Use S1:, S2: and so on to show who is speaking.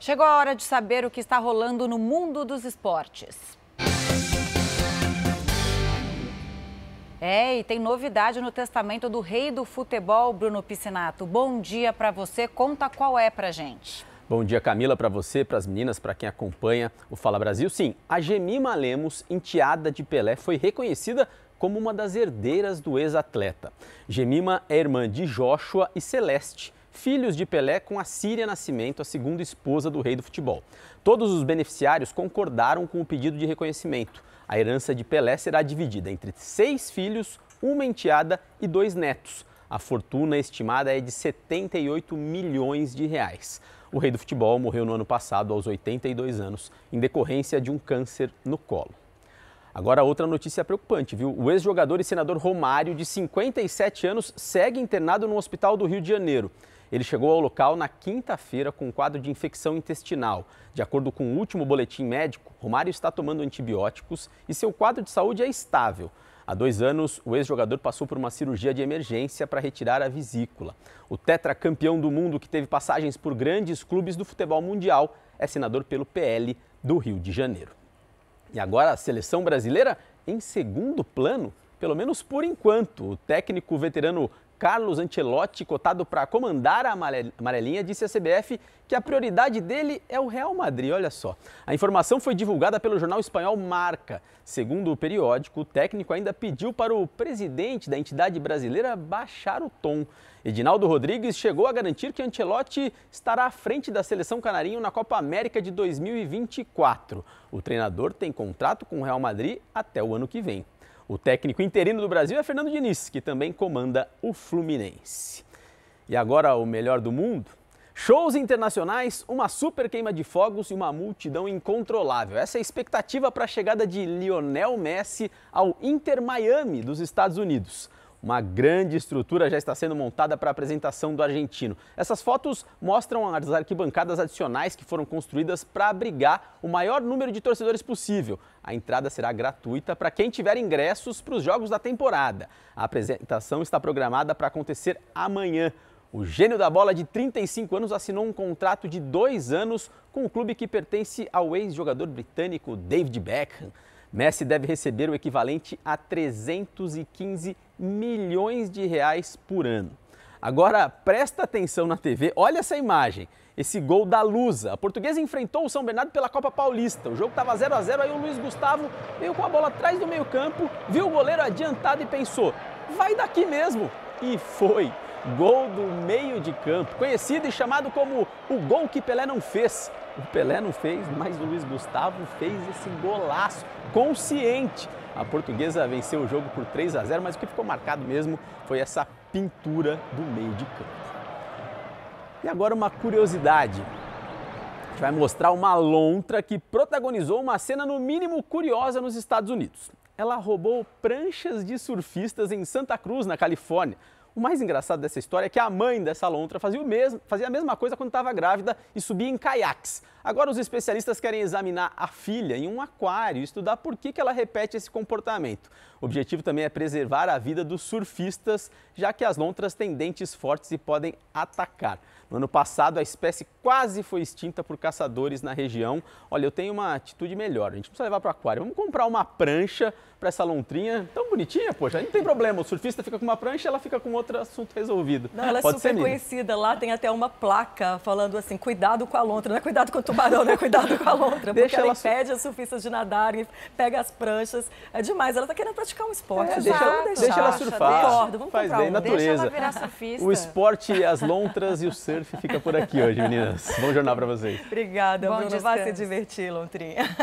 S1: Chegou a hora de saber o que está rolando no mundo dos esportes. É, e tem novidade no testamento do rei do futebol, Bruno Piscinato. Bom dia para você. Conta qual é pra gente. Bom dia, Camila, para você, para as meninas, para quem acompanha o Fala Brasil. Sim, a Gemima Lemos, enteada de Pelé, foi reconhecida como uma das herdeiras do ex-atleta. Gemima é irmã de Joshua e Celeste, filhos de Pelé com a Síria Nascimento, a segunda esposa do rei do futebol. Todos os beneficiários concordaram com o pedido de reconhecimento. A herança de Pelé será dividida entre seis filhos, uma enteada e dois netos. A fortuna estimada é de 78 milhões de reais. O rei do futebol morreu no ano passado, aos 82 anos, em decorrência de um câncer no colo. Agora, outra notícia preocupante, viu? O ex-jogador e senador Romário, de 57 anos, segue internado no hospital do Rio de Janeiro. Ele chegou ao local na quinta-feira com um quadro de infecção intestinal. De acordo com o último boletim médico, Romário está tomando antibióticos e seu quadro de saúde é estável. Há dois anos, o ex-jogador passou por uma cirurgia de emergência para retirar a vesícula. O tetracampeão do mundo, que teve passagens por grandes clubes do futebol mundial, é senador pelo PL do Rio de Janeiro. E agora a seleção brasileira em segundo plano, pelo menos por enquanto. O técnico veterano Carlos Ancelotti, cotado para comandar a amarelinha, disse à CBF que a prioridade dele é o Real Madrid. Olha só. A informação foi divulgada pelo jornal espanhol Marca. Segundo o periódico, o técnico ainda pediu para o presidente da entidade brasileira baixar o tom. Edinaldo Rodrigues chegou a garantir que Ancelotti estará à frente da seleção canarinho na Copa América de 2024. O treinador tem contrato com o Real Madrid até o ano que vem. O técnico interino do Brasil é Fernando Diniz, que também comanda o Fluminense. E agora o melhor do mundo? Shows internacionais, uma super queima de fogos e uma multidão incontrolável. Essa é a expectativa para a chegada de Lionel Messi ao Inter Miami dos Estados Unidos. Uma grande estrutura já está sendo montada para a apresentação do argentino. Essas fotos mostram as arquibancadas adicionais que foram construídas para abrigar o maior número de torcedores possível. A entrada será gratuita para quem tiver ingressos para os jogos da temporada. A apresentação está programada para acontecer amanhã. O gênio da bola de 35 anos assinou um contrato de dois anos com o clube que pertence ao ex-jogador britânico David Beckham. Messi deve receber o equivalente a 315 milhões de reais por ano. Agora presta atenção na TV, olha essa imagem. Esse gol da Lusa. A portuguesa enfrentou o São Bernardo pela Copa Paulista. O jogo estava 0 a 0 aí o Luiz Gustavo veio com a bola atrás do meio-campo, viu o goleiro adiantado e pensou: vai daqui mesmo. E foi. Gol do meio de campo, conhecido e chamado como o gol que Pelé não fez. O Pelé não fez, mas o Luiz Gustavo fez esse golaço consciente. A portuguesa venceu o jogo por 3 a 0, mas o que ficou marcado mesmo foi essa pintura do meio de campo. E agora uma curiosidade. A gente vai mostrar uma lontra que protagonizou uma cena no mínimo curiosa nos Estados Unidos. Ela roubou pranchas de surfistas em Santa Cruz, na Califórnia. O mais engraçado dessa história é que a mãe dessa lontra fazia, o mesmo, fazia a mesma coisa quando estava grávida e subia em caiaques. Agora os especialistas querem examinar a filha em um aquário e estudar por que, que ela repete esse comportamento. O objetivo também é preservar a vida dos surfistas, já que as lontras têm dentes fortes e podem atacar. No ano passado, a espécie quase foi extinta por caçadores na região. Olha, eu tenho uma atitude melhor. A gente não precisa levar para o aquário. Vamos comprar uma prancha para essa lontrinha. Tão bonitinha, poxa. Não tem problema. O surfista fica com uma prancha, ela fica com outra outro assunto resolvido. Não, ela é super conhecida. Lá tem até uma placa falando assim: cuidado com a lontra. Não é cuidado com o tubarão, não é cuidado com a lontra. Deixa ela, ela as surfistas de e pega as pranchas. É demais. Ela está querendo praticar um esporte. É, deixa, ela, deixa ela surfar. Concordo, vamos Faz bem, um. natureza. O esporte, as lontras e o surf fica por aqui hoje, meninas. Bom jornal para vocês. Obrigada, Bom Bruno. Descanso. Vai se divertir, Lontrinha.